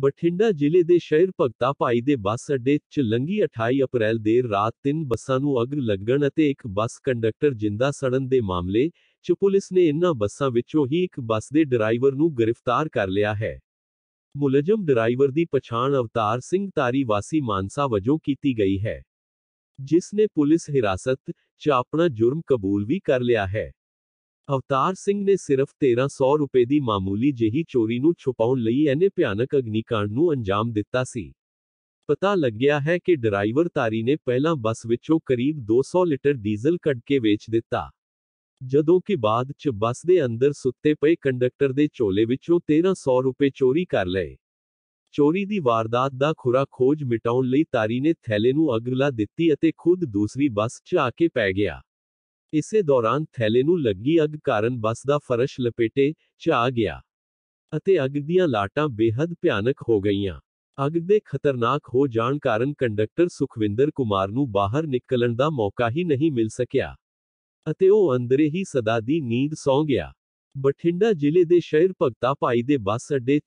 बठिंडा जिले के शहर भगता भाई के बस अड्डे च लंघी अठाई अप्रैल देर रात तीन बसा अग लगन एक बस कंडक्टर जिंदा सड़न के मामले च पुलिस ने इन बसा ही एक बस के डराइवर गिरफ़्तार कर लिया है मुलजम डराइवर की पछाण अवतार सिंह तारी वासी मानसा वजो की गई है जिसने पुलिस हिरासत च अपना जुर्म कबूल भी कर लिया है अवतार सिंह ने सिर्फ तेरह सौ रुपए की मामूली जिही चोरी छुपाने लिये भयानक अग्निकांड अंजाम दिता से पता लग्या है कि ड्राइवर तारी ने पहला बस विचों करीब दो सौ लीटर डीजल कट के वेच दिता जदों के बाद च बस के अंदर सुते पे कंडक्टर के चोले विचों तेरह सौ रुपए चोरी कर ले चोरी की वारदात का खुरा खोज मिटाने तारी ने थैले अग ला दिती खुद दूसरी बस च आके पै गया ਇਸੇ ਦੌਰਾਨ ਥੈਲੇ ਨੂੰ ਲੱਗੀ ਅੱਗ ਕਾਰਨ ਬੱਸ ਦਾ ਫਰਸ਼ ਲਪੇਟੇ ਚ ਆ ਗਿਆ ਅਤੇ ਅੱਗ ਦੀਆਂ ਲਾਟਾਂ ਬੇहद ਭਿਆਨਕ ਹੋ ਗਈਆਂ ਅੱਗ ਦੇ ਖਤਰਨਾਕ ਹੋ ਜਾਣ ਕਾਰਨ ਕੰਡਕਟਰ ਸੁਖਵਿੰਦਰ ਕੁਮਾਰ ਨੂੰ ਬਾਹਰ ਨਿਕਲਣ ਦਾ ਮੌਕਾ ਹੀ ਨਹੀਂ ਮਿਲ ਸਕਿਆ ਅਤੇ ਉਹ ਅੰਦਰੇ ਹੀ ਸਦਾ ਦੀ ਨੀਂਦ ਸੌਂ ਗਿਆ ਬਠਿੰਡਾ ਜ਼ਿਲ੍ਹੇ ਦੇ ਸ਼ਹਿਰ ਭਗਤਾ ਭਾਈ ਦੇ ਬੱਸ ਅੱਡੇ